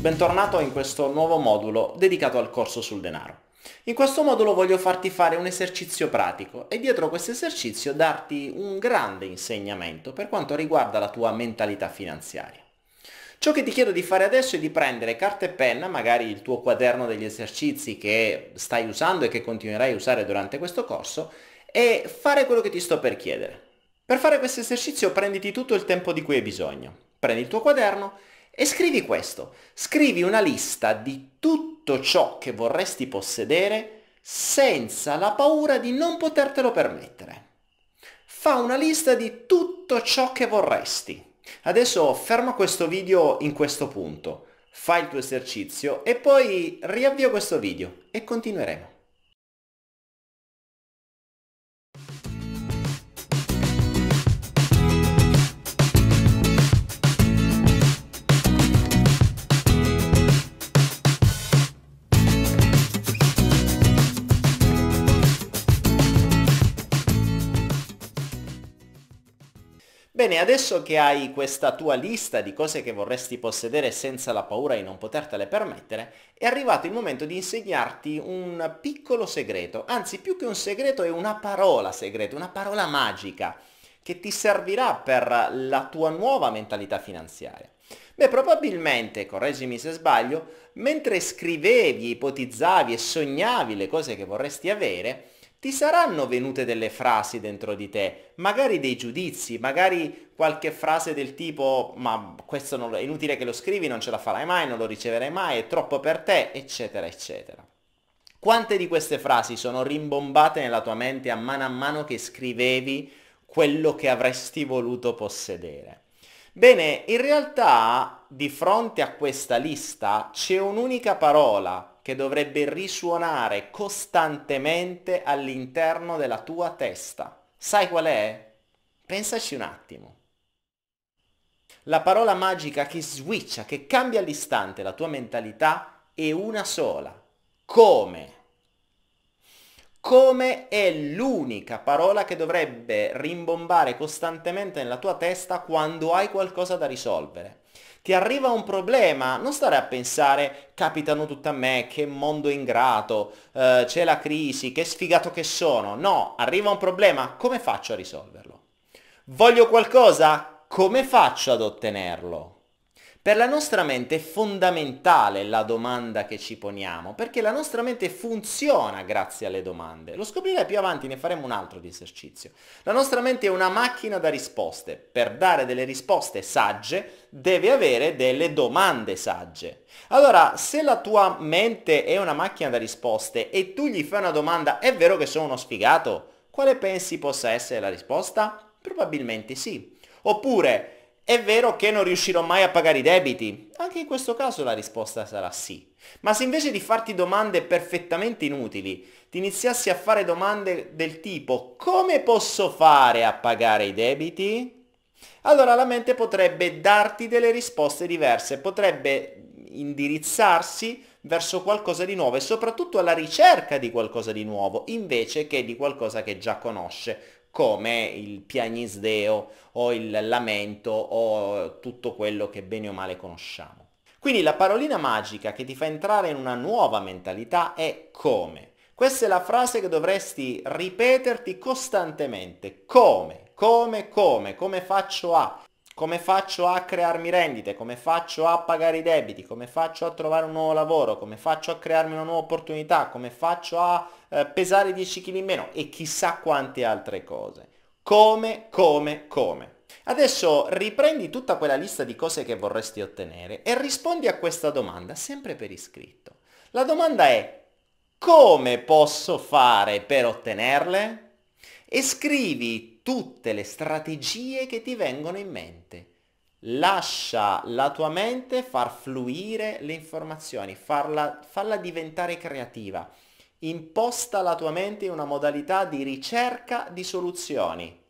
Bentornato in questo nuovo modulo dedicato al corso sul denaro. In questo modulo voglio farti fare un esercizio pratico e dietro questo esercizio darti un grande insegnamento per quanto riguarda la tua mentalità finanziaria. Ciò che ti chiedo di fare adesso è di prendere carta e penna, magari il tuo quaderno degli esercizi che stai usando e che continuerai a usare durante questo corso, e fare quello che ti sto per chiedere. Per fare questo esercizio prenditi tutto il tempo di cui hai bisogno. Prendi il tuo quaderno e scrivi questo, scrivi una lista di tutto ciò che vorresti possedere senza la paura di non potertelo permettere. Fa una lista di tutto ciò che vorresti. Adesso ferma questo video in questo punto, fai il tuo esercizio e poi riavvio questo video e continueremo. Bene, adesso che hai questa tua lista di cose che vorresti possedere senza la paura di non potertele permettere, è arrivato il momento di insegnarti un piccolo segreto, anzi più che un segreto è una parola segreta, una parola magica che ti servirà per la tua nuova mentalità finanziaria. Beh, probabilmente, correggimi se sbaglio, mentre scrivevi, ipotizzavi e sognavi le cose che vorresti avere, ti saranno venute delle frasi dentro di te, magari dei giudizi, magari qualche frase del tipo ma questo non, è inutile che lo scrivi, non ce la farai mai, non lo riceverai mai, è troppo per te, eccetera, eccetera. Quante di queste frasi sono rimbombate nella tua mente a mano a mano che scrivevi quello che avresti voluto possedere? Bene, in realtà di fronte a questa lista c'è un'unica parola che dovrebbe risuonare costantemente all'interno della tua testa. Sai qual è? Pensaci un attimo. La parola magica che switcha, che cambia all'istante la tua mentalità è una sola. Come? Come è l'unica parola che dovrebbe rimbombare costantemente nella tua testa quando hai qualcosa da risolvere ti arriva un problema, non stare a pensare capitano tutto a me, che mondo ingrato, eh, c'è la crisi, che sfigato che sono. No, arriva un problema, come faccio a risolverlo? Voglio qualcosa? Come faccio ad ottenerlo? Per la nostra mente è fondamentale la domanda che ci poniamo, perché la nostra mente funziona grazie alle domande. Lo scoprirai più avanti, ne faremo un altro di esercizio. La nostra mente è una macchina da risposte. Per dare delle risposte sagge deve avere delle domande sagge. Allora, se la tua mente è una macchina da risposte e tu gli fai una domanda, è vero che sono uno sfigato? Quale pensi possa essere la risposta? Probabilmente sì. Oppure, è vero che non riuscirò mai a pagare i debiti? Anche in questo caso la risposta sarà sì. Ma se invece di farti domande perfettamente inutili, ti iniziassi a fare domande del tipo come posso fare a pagare i debiti? Allora la mente potrebbe darti delle risposte diverse, potrebbe indirizzarsi verso qualcosa di nuovo e soprattutto alla ricerca di qualcosa di nuovo, invece che di qualcosa che già conosce, come il pianisdeo o il lamento o tutto quello che bene o male conosciamo. Quindi la parolina magica che ti fa entrare in una nuova mentalità è come. Questa è la frase che dovresti ripeterti costantemente. Come, come, come, come faccio a, come faccio a crearmi rendite, come faccio a pagare i debiti, come faccio a trovare un nuovo lavoro, come faccio a crearmi una nuova opportunità, come faccio a eh, pesare 10 kg in meno e chissà quante altre cose. Come, come, come. Adesso riprendi tutta quella lista di cose che vorresti ottenere e rispondi a questa domanda sempre per iscritto. La domanda è come posso fare per ottenerle? e scrivi tutte le strategie che ti vengono in mente. Lascia la tua mente far fluire le informazioni, farla, farla diventare creativa. Imposta la tua mente in una modalità di ricerca di soluzioni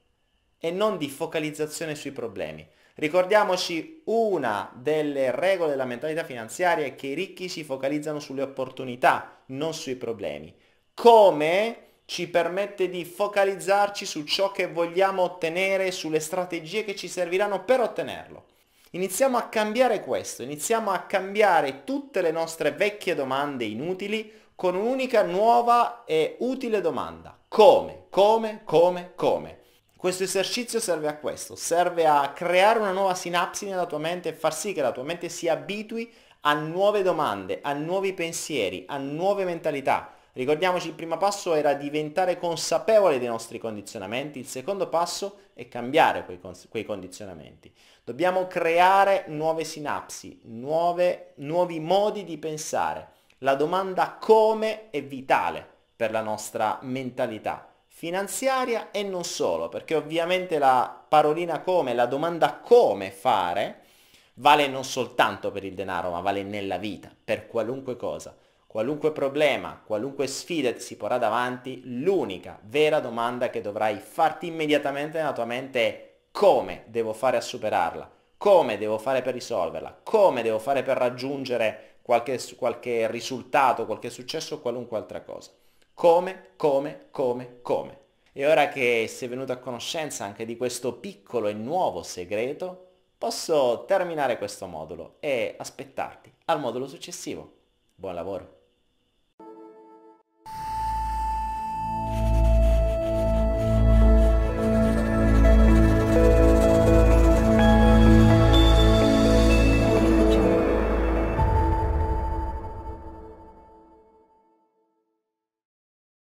e non di focalizzazione sui problemi. Ricordiamoci una delle regole della mentalità finanziaria è che i ricchi si focalizzano sulle opportunità, non sui problemi. Come ci permette di focalizzarci su ciò che vogliamo ottenere, sulle strategie che ci serviranno per ottenerlo. Iniziamo a cambiare questo, iniziamo a cambiare tutte le nostre vecchie domande inutili con un'unica nuova e utile domanda. Come? Come? Come? Come? Questo esercizio serve a questo, serve a creare una nuova sinapsi nella tua mente e far sì che la tua mente si abitui a nuove domande, a nuovi pensieri, a nuove mentalità. Ricordiamoci, il primo passo era diventare consapevoli dei nostri condizionamenti, il secondo passo è cambiare quei, quei condizionamenti. Dobbiamo creare nuove sinapsi, nuove, nuovi modi di pensare. La domanda come è vitale per la nostra mentalità finanziaria e non solo, perché ovviamente la parolina come, la domanda come fare, vale non soltanto per il denaro, ma vale nella vita, per qualunque cosa. Qualunque problema, qualunque sfida ti si porrà davanti, l'unica vera domanda che dovrai farti immediatamente nella tua mente è come devo fare a superarla, come devo fare per risolverla, come devo fare per raggiungere qualche, qualche risultato, qualche successo o qualunque altra cosa. Come, come, come, come. E ora che sei venuto a conoscenza anche di questo piccolo e nuovo segreto, posso terminare questo modulo e aspettarti al modulo successivo. Buon lavoro!